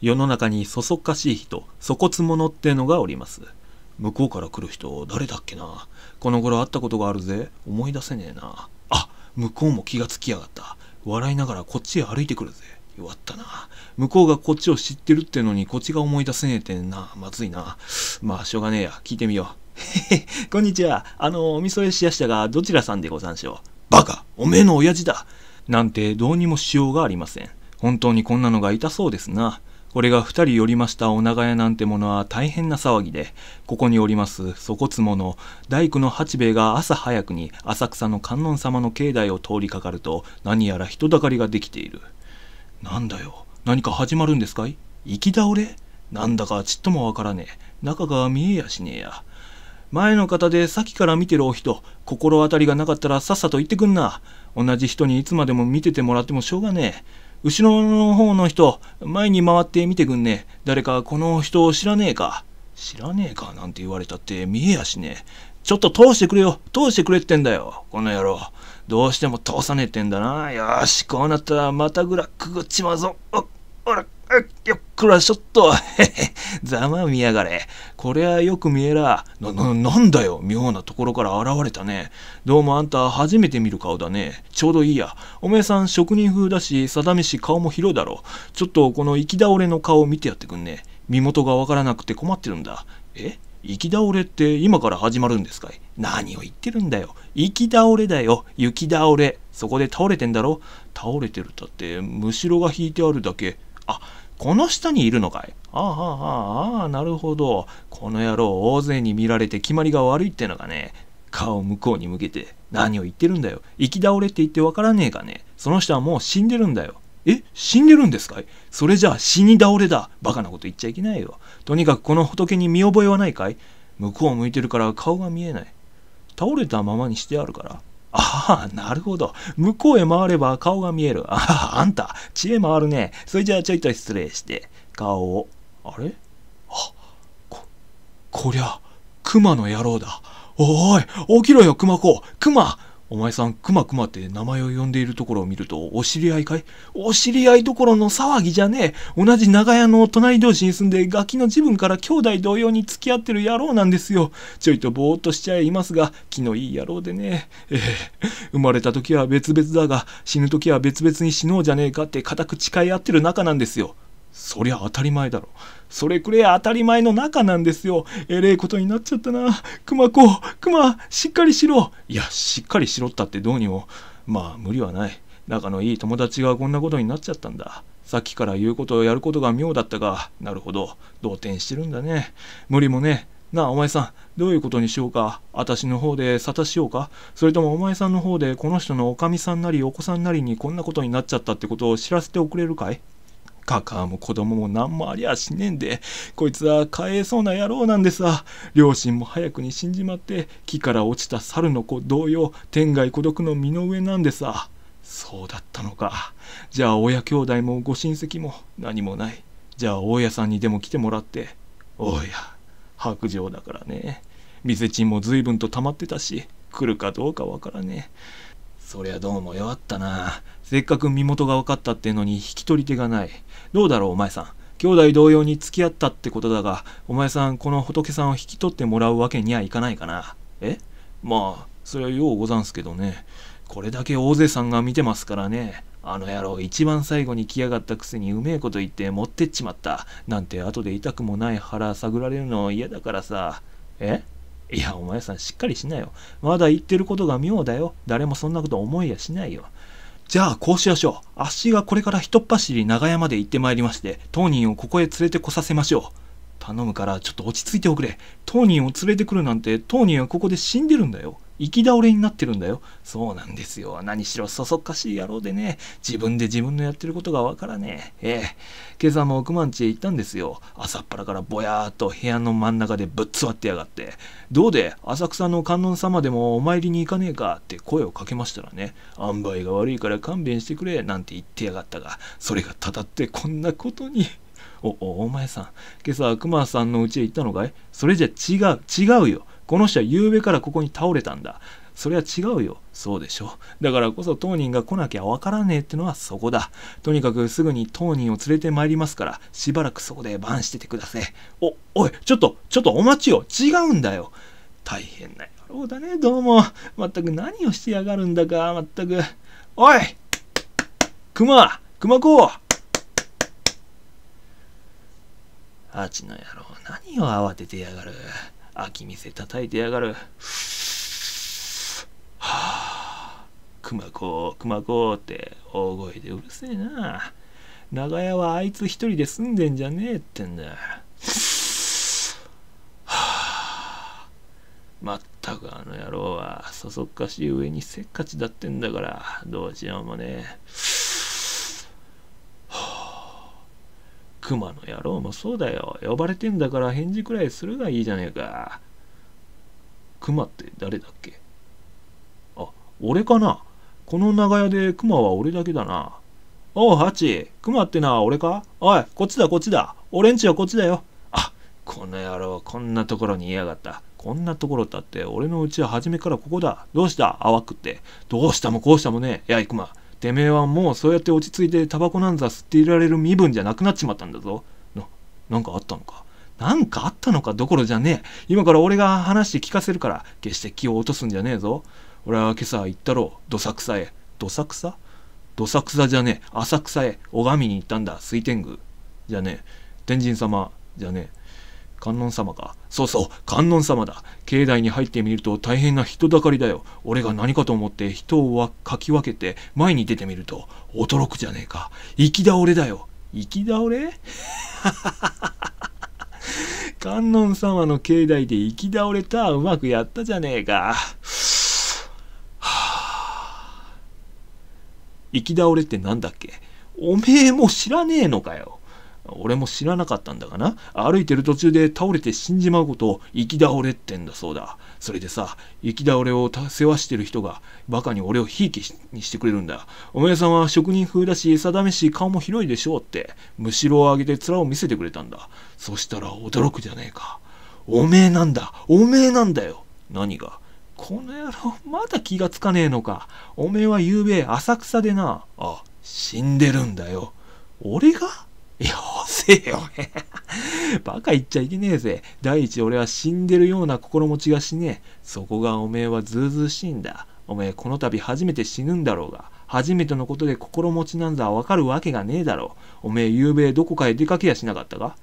世の中にそそっかしい人、粗骨者ってのがおります。向こうから来る人、誰だっけな。この頃会ったことがあるぜ。思い出せねえな。あ、向こうも気がつきやがった。笑いながらこっちへ歩いてくるぜ。弱ったな。向こうがこっちを知ってるってのに、こっちが思い出せねえってな。まずいな。まあ、しょうがねえや。聞いてみよう。へへ、こんにちは。あの、おみそ屋しやしたが、どちらさんでござんしょう。バカおめえの親父だなんてどうにもしようがありません。本当にこんなのが痛そうですな。これが二人寄りましたお長屋なんてものは大変な騒ぎで、ここにおりますつもの、大工の八兵衛が朝早くに浅草の観音様の境内を通りかかると、何やら人だかりができている。なんだよ、何か始まるんですかい行き倒れなんだかちっともわからねえ。中が見えやしねえや。前の方で先から見てるお人、心当たりがなかったらさっさと行ってくんな。同じ人にいつまでも見ててもらってもしょうがねえ。後ろの方の人、前に回って見てくんね。誰かこの人を知らねえか。知らねえかなんて言われたって見えやしねちょっと通してくれよ。通してくれってんだよ。この野郎。どうしても通さねえってんだな。よし、こうなったらまたぐらくぐっちまうぞ。お、おら。よっこらしょっと。ざまみやがれ。こりゃよく見えら。な、な、なんだよ。妙なところから現れたね。どうもあんた初めて見る顔だね。ちょうどいいや。おめえさん職人風だし、定めし顔も広いだろ。ちょっとこの行き倒れの顔を見てやってくんね。身元がわからなくて困ってるんだ。え行き倒れって今から始まるんですかい何を言ってるんだよ。行き倒れだよ。雪倒れ。そこで倒れてんだろ倒れてるだって、むしろが引いてあるだけ。あ、この下にいるのかいああああああなるほどこの野郎大勢に見られて決まりが悪いってのがね顔向こうに向けて何を言ってるんだよ生き倒れって言ってわからねえかねその人はもう死んでるんだよえ死んでるんですかいそれじゃあ死に倒れだバカなこと言っちゃいけないよとにかくこの仏に見覚えはないかい向こう向いてるから顔が見えない倒れたままにしてあるからああ、なるほど。向こうへ回れば顔が見える。ああ、あんた、知恵回るね。それじゃあちょいと失礼して。顔を。あれあ、こ、こりゃ、熊の野郎だ。おい、起きろよ、熊子。熊、お前さん、くまくまって名前を呼んでいるところを見ると、お知り合いかいお知り合いどころの騒ぎじゃねえ。同じ長屋の隣同士に住んで、ガキの自分から兄弟同様に付き合ってる野郎なんですよ。ちょいとぼーっとしちゃいますが、気のいい野郎でね。え え生まれた時は別々だが、死ぬ時は別々に死のうじゃねえかって固く誓い合ってる仲なんですよ。そりゃ当たり前だろ。それくれ当たり前の中なんですよ。えれえことになっちゃったな。熊子、熊、しっかりしろ。いや、しっかりしろったってどうにも。まあ、無理はない。仲のいい友達がこんなことになっちゃったんだ。さっきから言うことをやることが妙だったが、なるほど。動転してるんだね。無理もね。なあ、お前さん、どういうことにしようか。私の方で沙汰しようか。それともお前さんの方でこの人のおかみさんなりお子さんなりにこんなことになっちゃったってことを知らせておくれるかいカカも子供も何もありゃしねえんで、こいつはかえそうな野郎なんです両親も早くに死んじまって、木から落ちた猿の子同様、天涯孤独の身の上なんでさ。そうだったのか。じゃあ親兄弟もご親戚も何もない。じゃあ大家さんにでも来てもらって。大家、白状だからね。店賃も随分と溜まってたし、来るかどうかわからねえ。そりゃどうも弱ったなせっかく身元が分かったってのに引き取り手がないどうだろうお前さん兄弟同様に付き合ったってことだがお前さんこの仏さんを引き取ってもらうわけにはいかないかなえまあそれはようござんすけどねこれだけ大勢さんが見てますからねあの野郎一番最後に来やがったくせにうめえこと言って持ってっちまったなんて後で痛くもない腹探られるの嫌だからさえいや、お前さんしっかりしなよ。まだ言ってることが妙だよ。誰もそんなこと思いやしないよ。じゃあ、こうしましょう。あっしがこれからひとっ走り長屋まで行ってまいりまして、当人をここへ連れてこさせましょう。頼むからちょっと落ち着いておくれ。当人を連れてくるなんて当人はここで死んでるんだよ。行き倒れになってるんだよ。そうなんですよ。何しろそそっかしい野郎でね、自分で自分のやってることがわからねえ。ええ。今朝も億万地へ行ったんですよ。朝っぱらからぼやーっと部屋の真ん中でぶっ座ってやがって。どうで、浅草の観音様でもお参りに行かねえかって声をかけましたらね、塩梅が悪いから勘弁してくれなんて言ってやがったが、それがたたってこんなことに。お、お、お前さん、今朝熊さんの家へ行ったのかいそれじゃ違う、違うよ。この人は夕べからここに倒れたんだ。それは違うよ。そうでしょう。だからこそ当人が来なきゃわからねえってのはそこだ。とにかくすぐに当人を連れて参りますから、しばらくそこで晩しててください。お、おい、ちょっと、ちょっとお待ちよ。違うんだよ。大変な野郎だね、どうも。まったく何をしてやがるんだか、まったく。おい熊熊子アーチの野郎、何を慌ててやがる。秋店叩いてやがる。はあ、熊子、熊子って大声でうるせえな。長屋はあいつ一人で住んでんじゃねえってんだ。まったくあの野郎はそそっかしい上にせっかちだってんだからどうしようもねえ。熊の野郎もそうだよ。呼ばれてんだから返事くらいするがいいじゃねえか。熊って誰だっけあ、俺かな。この長屋で熊は俺だけだな。おう、ハチ。熊ってのは俺かおい、こっちだ、こっちだ。俺んちはこっちだよ。あ、この野郎、こんなところにいやがった。こんなところだって、俺のうちは初めからここだ。どうした淡くって。どうしたもこうしたもねえ。やい、熊。てめえはもうそうやって落ち着いてタバコなんざ吸っていられる身分じゃなくなっちまったんだぞ。な、なんかあったのか。なんかあったのかどころじゃねえ。今から俺が話して聞かせるから、決して気を落とすんじゃねえぞ。俺は今朝行ったろう、どさくさへ。どさくさどさくさじゃねえ。浅草へ、拝みに行ったんだ、水天宮。じゃねえ。天神様、じゃねえ。観音様か。そうそう、観音様だ。境内に入ってみると大変な人だかりだよ。俺が何かと思って人をかき分けて前に出てみると、驚くじゃねえか。行き倒れだよ。行き倒れ 観音様の境内で行き倒れた。うまくやったじゃねえか。行き倒れってなんだっけおめえも知らねえのかよ。俺も知らなかったんだがな歩いてる途中で倒れて死んじまうことを行き倒れってんだそうだそれでさ行き倒れを世話してる人がバカに俺をひいきにしてくれるんだお前さんは職人風だしだめし顔も広いでしょうってむしろを上げて面を見せてくれたんだそしたら驚くじゃねえかおめえなんだおめえなんだよ何がこの野郎まだ気がつかねえのかおめえは昨夜べ浅草でなあ死んでるんだよ俺がいやえよ。バカ言っちゃいけねえぜ。第一、俺は死んでるような心持ちがしねえ。そこがおめえはずうずうしいんだ。おめえ、この度初めて死ぬんだろうが。初めてのことで心持ちなんざわかるわけがねえだろう。おめえ、ゆうべどこかへ出かけやしなかったか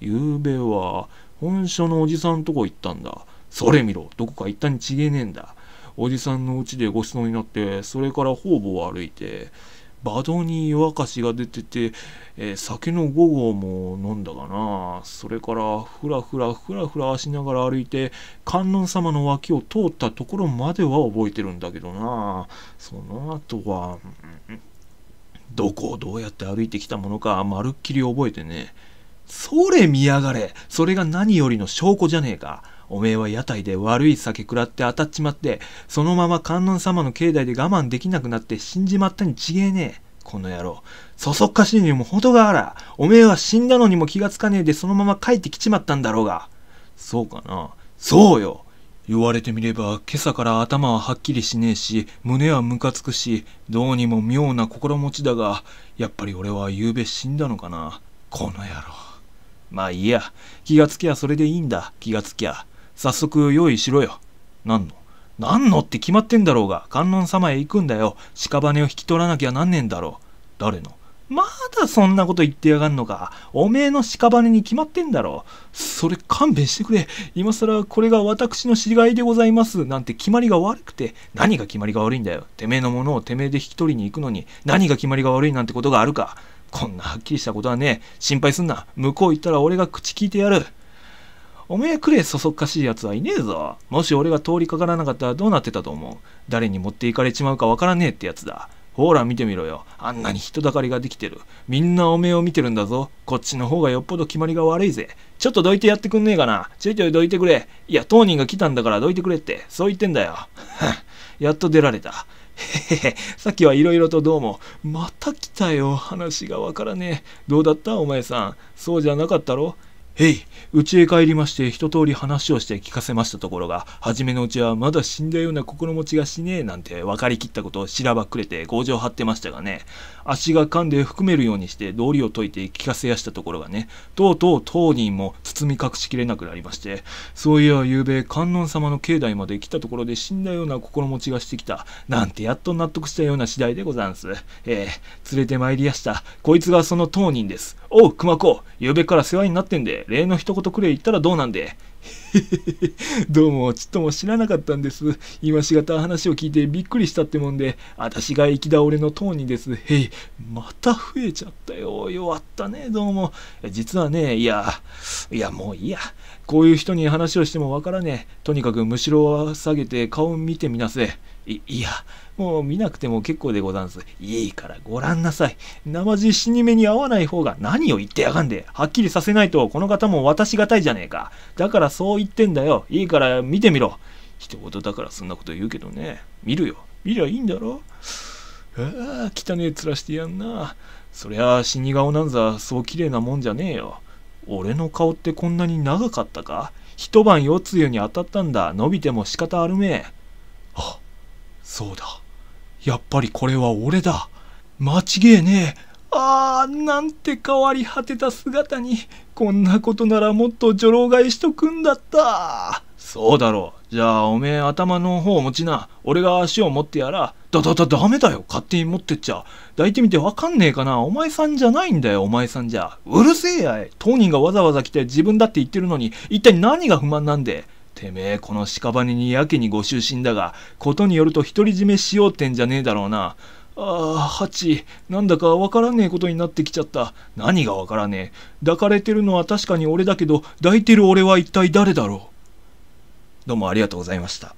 ゆうべは、本所のおじさんとこ行ったんだ。それ見ろ。どこか行ったに違えねえんだ。おじさんのうちでご馳走になって、それから方々歩いて、バドに湯沸かしが出てて、えー、酒の午後も飲んだがなそれからふらふらふらふらしながら歩いて観音様の脇を通ったところまでは覚えてるんだけどなその後は、どこをどうやって歩いてきたものかまるっきり覚えてねそれ見やがれそれが何よりの証拠じゃねえか。おめえは屋台で悪い酒食らって当たっちまって、そのまま観音様の境内で我慢できなくなって死んじまったに違えねえ。この野郎。そそっかしいにも程があら。おめえは死んだのにも気がつかねえでそのまま帰ってきちまったんだろうが。そうかな。そうよ。言われてみれば今朝から頭ははっきりしねえし胸はムカつくしどうにも妙な心持ちだがやっぱり俺は夕べ死んだのかなこの野郎まあいいや気がつきゃそれでいいんだ気がつきゃ早速用意しろよ。何の何のって決まってんだろうが、観音様へ行くんだよ。屍を引き取らなきゃなんねえんだろう。誰のまだそんなこと言ってやがんのか。おめえの屍に決まってんだろ。それ勘弁してくれ。今更これが私の死骸でございます。なんて決まりが悪くて。何が決まりが悪いんだよ。てめえのものをてめえで引き取りに行くのに、何が決まりが悪いなんてことがあるか。こんなはっきりしたことはねえ。心配すんな。向こう行ったら俺が口聞いてやる。おめえくれそそっかしい奴はいねえぞ。もし俺が通りかからなかったらどうなってたと思う誰に持っていかれちまうかわからねえってやつだ。ほら見てみろよ。あんなに人だかりができてる。みんなおめえを見てるんだぞ。こっちの方がよっぽど決まりが悪いぜ。ちょっとどいてやってくんねえかな。ちょいちょいどいてくれ。いや、当人が来たんだからどいてくれって。そう言ってんだよ。やっと出られた。へへへ、さっきはいろいろとどうも。また来たよ。話がわからねえ。どうだったお前さん。そうじゃなかったろへい、家へ帰りまして一通り話をして聞かせましたところが、初めのうちはまだ死んだような心持ちがしねえなんて分かりきったことをしらばっくれて強情張ってましたがね、足が噛んで含めるようにして道理を解いて聞かせやしたところがね、とうとう当人も包み隠しきれなくなりまして、そういや昨べ観音様の境内まで来たところで死んだような心持ちがしてきた、なんてやっと納得したような次第でござんす。ええ連れて参りやした。こいつがその当人です。おう、熊子、ゆうべから世話になってんで、礼の一言くれ言ったらどうなんで。どうも、ちっとも知らなかったんです。今しがた話を聞いてびっくりしたってもんで、私が生き倒れの当にです。へい、また増えちゃったよ。弱ったね、どうも。実はね、いや、いや、もういいや。こういう人に話をしてもわからねえ。とにかくむしろは下げて顔見てみなせ。い、いや、もう見なくても結構でござんす。いいからご覧なさい。生地死に目に合わない方が何を言ってやがんで。はっきりさせないとこの方も私がたいじゃねえか。だからそう言言ってんだよ。いいから見てみろ。一言だからそんなこと言うけどね。見るよ。見りゃいいんだろああ、汚ねえ面してやんな。そりゃ死に顔なんざそう綺麗なもんじゃねえよ。俺の顔ってこんなに長かったか一晩夜露に当たったんだ。伸びても仕方あるめえ。あ、そうだ。やっぱりこれは俺だ。間違えねえ。ああ、なんて変わり果てた姿に、こんなことならもっと女郎買いしとくんだった。そうだろう。じゃあ、おめえ頭の方を持ちな。俺が足を持ってやら。だ、だ、だ、ダメだよ。勝手に持ってっちゃ。抱いてみてわかんねえかな。お前さんじゃないんだよ、お前さんじゃ。うるせえやい。当人がわざわざ来て自分だって言ってるのに、一体何が不満なんで。てめえ、この屍にやけにご執心だが、ことによると独り占めしようってんじゃねえだろうな。ああ、ハチ、なんだかわからねえことになってきちゃった。何がわからねえ。抱かれてるのは確かに俺だけど、抱いてる俺は一体誰だろう。どうもありがとうございました。